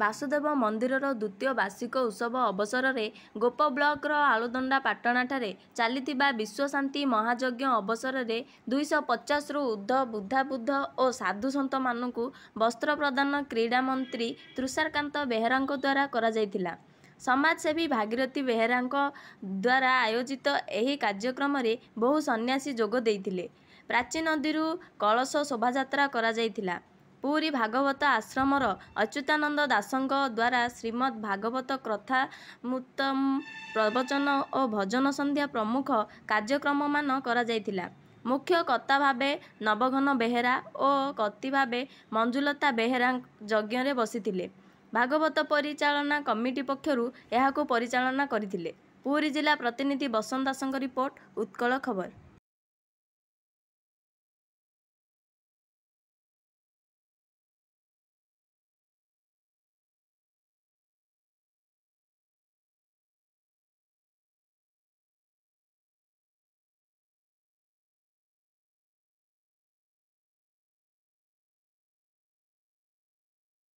ବାସୁଦେବ ମନ୍ଦିରର ଦ୍ୱିତୀୟ ବାର୍ଷିକ ଉତ୍ସବ ଅବସରରେ ଗୋପ ବ୍ଲକର ଆଳୁଦଣ୍ଡା ପାଟଣାଠାରେ ଚାଲିଥିବା ବିଶ୍ୱଶାନ୍ତି ମହାଯଜ୍ଞ ଅବସରରେ ଦୁଇଶହ ପଚାଶରୁ ଉର୍ଦ୍ଧ୍ୱ ବୁଦ୍ଧାବୁଦ୍ଧ ଓ ସାଧୁସନ୍ତମାନଙ୍କୁ ବସ୍ତ୍ର ପ୍ରଦାନ କ୍ରୀଡ଼ା ମନ୍ତ୍ରୀ ତୃଷାରକାନ୍ତ ବେହେରାଙ୍କ ଦ୍ୱାରା କରାଯାଇଥିଲା ସମାଜସେବୀ ଭାଗିରଥୀ ବେହେରାଙ୍କ ଦ୍ୱାରା ଆୟୋଜିତ ଏହି କାର୍ଯ୍ୟକ୍ରମରେ ବହୁ ସନ୍ନ୍ୟାସୀ ଯୋଗ ଦେଇଥିଲେ ପ୍ରାଚୀ ନଦୀରୁ କଳସ ଶୋଭାଯାତ୍ରା କରାଯାଇଥିଲା ପୁରୀ ଭାଗବତ ଆଶ୍ରମର ଅଚ୍ୟୁତାନନ୍ଦ ଦାସଙ୍କ ଦ୍ୱାରା ଶ୍ରୀମଦ୍ ଭାଗବତ କଥା କଥାମୃତ ପ୍ରବଚନ ଓ ଭଜନ ସନ୍ଧ୍ୟା ପ୍ରମୁଖ କାର୍ଯ୍ୟକ୍ରମମାନ କରାଯାଇଥିଲା ମୁଖ୍ୟ କର୍ତ୍ତା ଭାବେ ନବଘନ ବେହେରା ଓ କତି ଭାବେ ମଞ୍ଜୁଲତା ବେହେରା ଯଜ୍ଞରେ ବସିଥିଲେ ଭାଗବତ ପରିଚାଳନା କମିଟି ପକ୍ଷରୁ ଏହାକୁ ପରିଚାଳନା କରିଥିଲେ ପୁରୀ ଜିଲ୍ଲା ପ୍ରତିନିଧି ବସନ୍ତ ଦାସଙ୍କ ରିପୋର୍ଟ ଉତ୍କଳ ଖବର